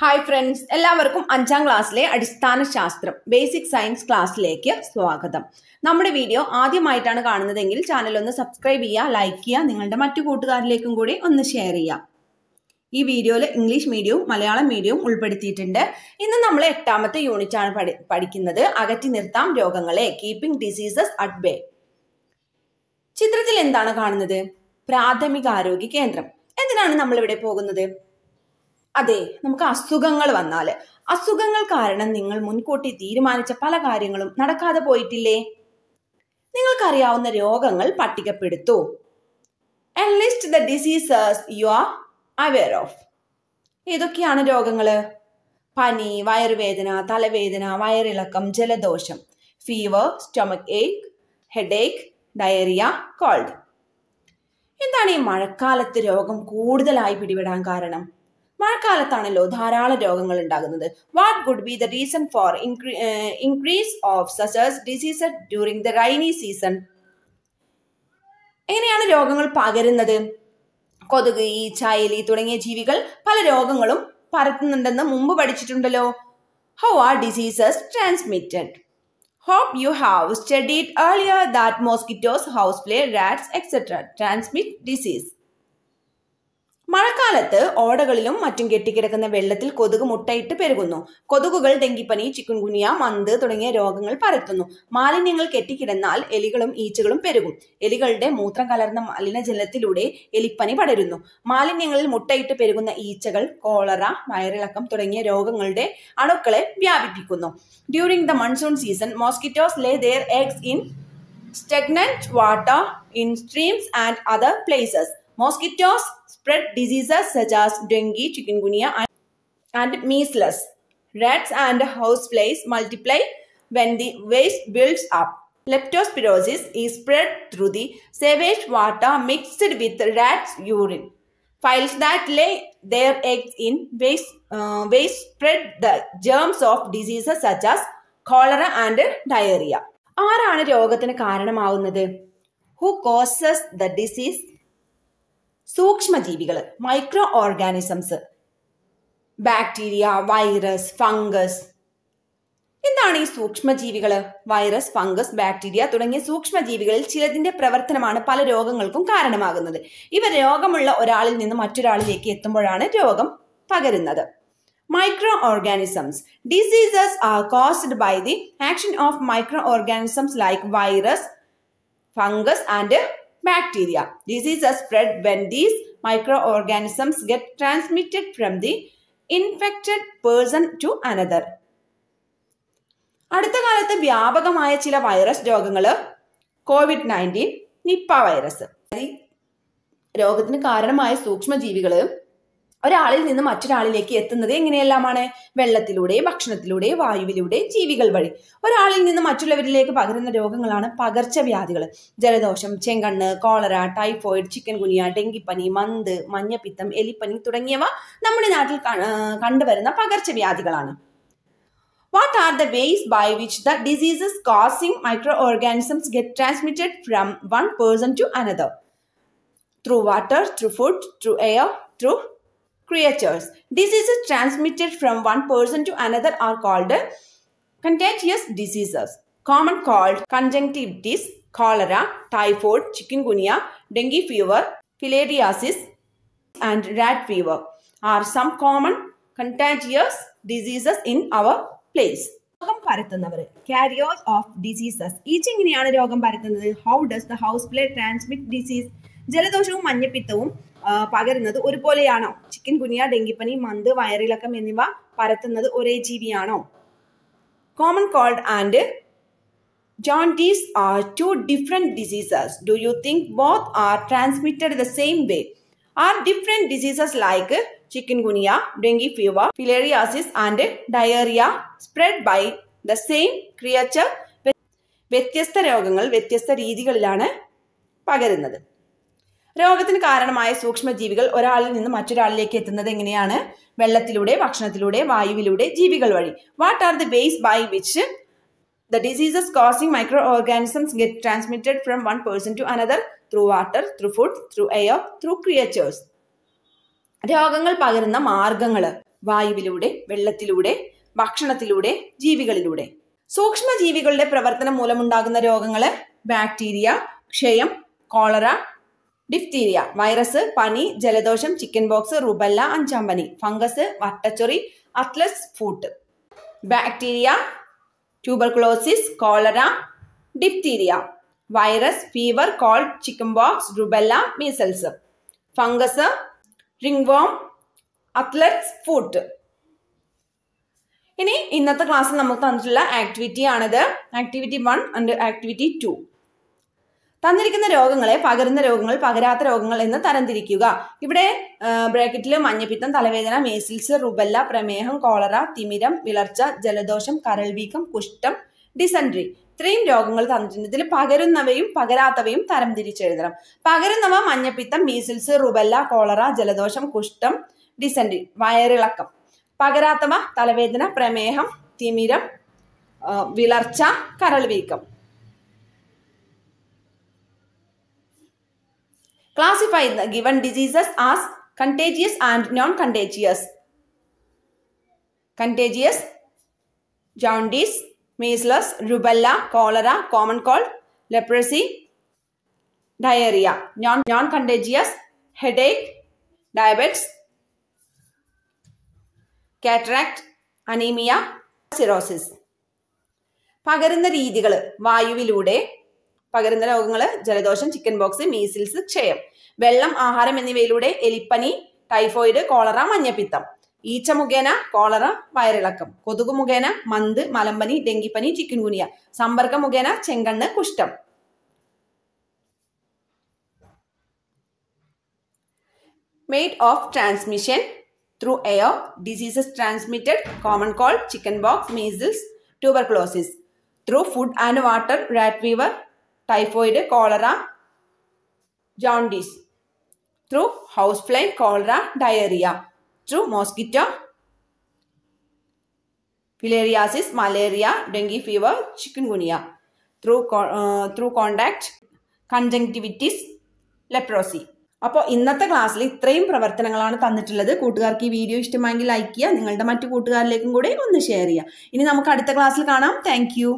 Hi friends എല്ലാവർക്കും അഞ്ചാം ക്ലാസ്സിലെ അടിസ്ഥാന ശാസ്ത്രം ബേസിക് സയൻസ് ക്ലാസ്സിലേക്ക് സ്വാഗതം നമ്മുടെ വീഡിയോ ആദ്യമായിട്ടാണ് കാണുന്നതെങ്കിൽ ചാനൽ ഒന്ന് സബ്സ്ക്രൈബ് ചെയ്യുക ലൈക്ക് ചെയ്യുക നിങ്ങളുടെ മറ്റു കൂട്ടുകാരിലേക്കും കൂടി ഒന്ന് ഷെയർ ചെയ്യുക ഈ വീഡിയോയിൽ ഇംഗ്ലീഷ് മീഡിയവും മലയാളം മീഡിയവും ഉൾപ്പെടുത്തിയിട്ടുണ്ട് ഇന്ന് നമ്മൾ എട്ടാമത്തെ യൂണിറ്റ് ആണ് പഠി പഠിക്കുന്നത് അകറ്റി നിർത്താം രോഗങ്ങളെ കീപ്പിംഗ് ഡിസീസസ് അറ്റ് ബേ ചിത്രത്തിൽ എന്താണ് കാണുന്നത് പ്രാഥമിക ആരോഗ്യ കേന്ദ്രം എന്തിനാണ് നമ്മളിവിടെ പോകുന്നത് അതെ നമുക്ക് അസുഖങ്ങൾ വന്നാല് അസുഖങ്ങൾ കാരണം നിങ്ങൾ മുൻകൂട്ടി തീരുമാനിച്ച പല കാര്യങ്ങളും നടക്കാതെ പോയിട്ടില്ലേ നിങ്ങൾക്കറിയാവുന്ന രോഗങ്ങൾ പട്ടികപ്പെടുത്തൂ list the diseases you are aware of ഏതൊക്കെയാണ് രോഗങ്ങൾ പനി വയറുവേദന തലവേദന വയറിളക്കം ജലദോഷം fever stomach ache headache diarrhoea cold എന്താണ് ഈ മഴക്കാലത്ത് രോഗം കൂടുതലായി പിടിപെടാൻ കാരണം മഴക്കാലത്താണല്ലോ ധാരാളം രോഗങ്ങൾ ഉണ്ടാകുന്നത് what would be the reason for incre increase of സസേഴ്സ് disease during the rainy season എങ്ങനെയാണ് രോഗങ്ങൾ പകരുന്നത് കൊതുക് ഈ ചായലി തുടങ്ങിയ ജീവികൾ പല രോഗങ്ങളും പരത്തുന്നുണ്ടെന്ന് മുമ്പ് പഠിച്ചിട്ടുണ്ടല്ലോ how are diseases transmitted hope you have have earlier that mosquitoes house fly rats etc. Transmit disease മഴക്കാലത്ത് ഓടകളിലും മറ്റും കെട്ടിക്കിടക്കുന്ന വെള്ളത്തിൽ കൊതുക് മുട്ടയിട്ട് പെരുകുന്നു കൊതുകുകൾ ഡെങ്കിപ്പനി ചിക്കുൻകുനിയ മന്ത് തുടങ്ങിയ രോഗങ്ങൾ പരത്തുന്നു മാലിന്യങ്ങൾ കെട്ടിക്കിടന്നാൽ എലികളും ഈച്ചകളും പെരുകും എലികളുടെ മൂത്രം കലർന്ന മലിനജലത്തിലൂടെ എലിപ്പനി പടരുന്നു മാലിന്യങ്ങളിൽ മുട്ടയിട്ട് പെരുകുന്ന ഈച്ചകൾ കോളറ വയറിളക്കം തുടങ്ങിയ രോഗങ്ങളുടെ അണുക്കളെ വ്യാപിപ്പിക്കുന്നു during the monsoon season mosquitoes lay their eggs in stagnant water in streams and other places mosquitoes spread diseases such as dengue, chikungunya, and, and measles. Rats and houseflies multiply when the waste builds up. Leptospirosis is spread through the sewage water mixed with rat's urine. Files that lay their eggs in waste, uh, waste spread the germs of diseases such as cholera and diarrhea. ആരാണ് രോഗത്തിന് കാരണമാവുന്നത് who causes the disease സൂക്ഷ്മജീവികൾ micro organisms bacteria virus fungus എന്താണ് ഈ സൂക്ഷ്മജീവികൾ virus fungus bacteria തുടങ്ങിയ സൂക്ഷ്മജീവികളിൽ ചിലതിന്റെ പ്രവർത്തനമാണ് പല രോഗങ്ങൾക്കും കാരണമാകുന്നത് ഇവ രോഗമുള്ള ഒരാളിൽ നിന്ന് മറ്റൊരാളിലേക്ക് എത്തുമ്പോഴാണ് രോഗം പകരുന്നത് micro organisms diseases are caused by the action of micro organisms like virus fungus and bacteria. Diseases are spread when these microorganisms get transmitted from the infected person to another. അടുത്ത കാലത്ത് വ്യാപകമായ ചില വൈറസ് രോഗങ്ങൾ Covid nineteen Nipah virus രോഗത്തിന് കാരണമായ സൂക്ഷ്മജീവികൾ ഒരാളിൽ നിന്ന് മറ്റൊരാളിലേക്ക് എത്തുന്നത് എങ്ങനെയെല്ലാമാണ് വെള്ളത്തിലൂടെ ഭക്ഷണത്തിലൂടെ വായുവിലൂടെ ജീവികൾ വഴി ഒരാളിൽ നിന്ന് മറ്റുള്ളവരിലേക്ക് പകരുന്ന രോഗങ്ങളാണ് പകർച്ചവ്യാധികൾ ജലദോഷം ചെങ്കണ്ണ് കോളറ ടൈഫോയിഡ് ചിക്കൻ ഗുനിയ ഡെങ്കിപ്പനി മന്ത് മഞ്ഞപ്പിത്തം എലിപ്പനി തുടങ്ങിയവ നമ്മുടെ നാട്ടിൽ കണ്ടുവരുന്ന പകർച്ചവ്യാധികളാണ് what are the ways by which the diseases causing micro organisms get transmitted from one person to another through water through food through air through creatures. Diseases transmitted from one person to another are called contagious diseases. Common called conjunctivitis, cholera, typhoid, chikungunya, dengue fever, filariasis and rat fever are some common contagious diseases in our place. of diseases. Each of diseases each of the പരത്തുന്നത് how does the house fly transmit disease? ജലദോഷവും മഞ്ഞപ്പിത്തവും പകരുന്നത് ഒരുപോലെയാണോ chicken chikungunya ഡെങ്കിപ്പനി month വയറിളക്കം എന്നിവ പരത്തുന്നത് ഒരേ ജീവിയാണോ common cold and jaundice are two different diseases do you think both are transmitted the same way are different diseases like chikungunya dengue fever filariasis and diarrhoea spread by the same creature വ്യത്യസ്ത രോഗങ്ങൾ വ്യത്യസ്ത രീതികളിലാണ് പകരുന്നത് രോഗത്തിന് കാരണമായ സൂക്ഷ്മജീവികൾ ഒരാളിൽ നിന്ന് മറ്റൊരാളിലേക്ക് എത്തുന്നത് എങ്ങനെയാണ് വെള്ളത്തിലൂടെ ഭക്ഷണത്തിലൂടെ വായുവിലൂടെ ജീവികൾ വഴി what are the ways by which the diseases causing micro organisms get transmitted from one person to another through water through food through air through creatures രോഗങ്ങൾ പകരുന്ന മാർഗങ്ങൾ വായുവിലൂടെ വെള്ളത്തിലൂടെ ഭക്ഷണത്തിലൂടെ ജീവികളിലൂടെ സൂക്ഷ്മജീവികളുടെ പ്രവർത്തനം മൂലമുണ്ടാകുന്ന രോഗങ്ങൾ ബാക്ടീരിയ ക്ഷയം കോളറ ഡിഫ്തീരിയ വൈറസ് പനി ജലദോഷം ചിക്കൻ ബോക്സ് റുബല്ല പനി ഫംഗസ് വട്ടച്ചൊറി athlete's foot bacteria tuberculosis cholera diphtheria virus fever cold chicken pox rubella measles fungus ringworm athlete's foot ഇനി ഇന്നത്തെ ക്ലാസ്സിൽ നമുക്ക് തന്നിട്ടുള്ള ആക്ടിവിറ്റി ആണിത് activity one and activity two തന്നിരിക്കുന്ന രോഗങ്ങളെ പകരുന്ന രോഗങ്ങൾ പകരാത്ത രോഗങ്ങൾ എന്ന് തരംതിരിക്കുക ഇവിടെ ബ്രാക്കറ്റിൽ മഞ്ഞപ്പിത്തം തലവേദന മേസിൽസ് റുബല്ല പ്രമേഹം കോളറ തിമിരം വിളർച്ച ജലദോഷം കരൾ വീക്കം കുഷ്ഠം ഡിസൻട്രി ഇത്രയും രോഗങ്ങൾ തന്നിട്ടുണ്ട് ഇതിൽ പകരുന്നവയും പകരാത്തവയും തരം തിരിച്ചെഴുതണം പകരുന്നവ മഞ്ഞപ്പിത്തം മീസിൽസ് റുബല്ല കോളറ ജലദോഷം കുഷ്ഠം ഡിസൻട്രി വയറിളക്കം പകരാത്തവ തലവേദന പ്രമേഹം തിമിരം വിളർച്ച കരൾ വീക്കം Classify the given diseases as contagious and non-contagious. Contagious, jaundice, measles, rubella, cholera, common cold, leprosy, diarrhea. Non-contagious, non headache, diabetes, cataract anaemia cirrhosis പകരുന്ന രീതികൾ വായുവിലൂടെ പകരുന്ന രോഗങ്ങൾ ജലദോഷം ചിക്കൻ ബോക്സ് മീസിൽസ് ക്ഷയം വെള്ളം ആഹാരം എന്നിവയിലൂടെ എലിപ്പനി ടൈഫോയിഡ് കോളറ മഞ്ഞപ്പിത്തം ഈച്ച മുഖേന കോളറ വയറിളക്കം കൊതുക് മുഖേന മന്ത് മലമ്പനി ഡെങ്കിപ്പനി ചിക്കൻ ഗുനിയ സമ്പർക്കം മുഖേന ചെങ്കണ്ണ് കുഷ്ഠം mode of transmission through air diseases transmitted common cold chicken pox measles tuberculosis through food and water rat fever typhoid cholera jaundice through house fly cholera diarrhoea through mosquito filariasis malaria dengue fever chikungunya through through contact conjunctivitis, leprosy അപ്പോൾ ഇന്നത്തെ ക്ലാസ്സിൽ ഇത്രയും പ്രവർത്തനങ്ങളാണ് തന്നിട്ടുള്ളത് കൂട്ടുകാർക്ക് ഈ video ഇഷ്ടമായെങ്കിൽ like ചെയ്യുക നിങ്ങളുടെ മറ്റു കൂട്ടുകാരിലേക്കും കൂടെ ഒന്ന് ഷെയർ ചെയ്യുക ഇനി നമുക്ക് അടുത്ത ക്ലാസ്സിൽ കാണാം താങ്ക്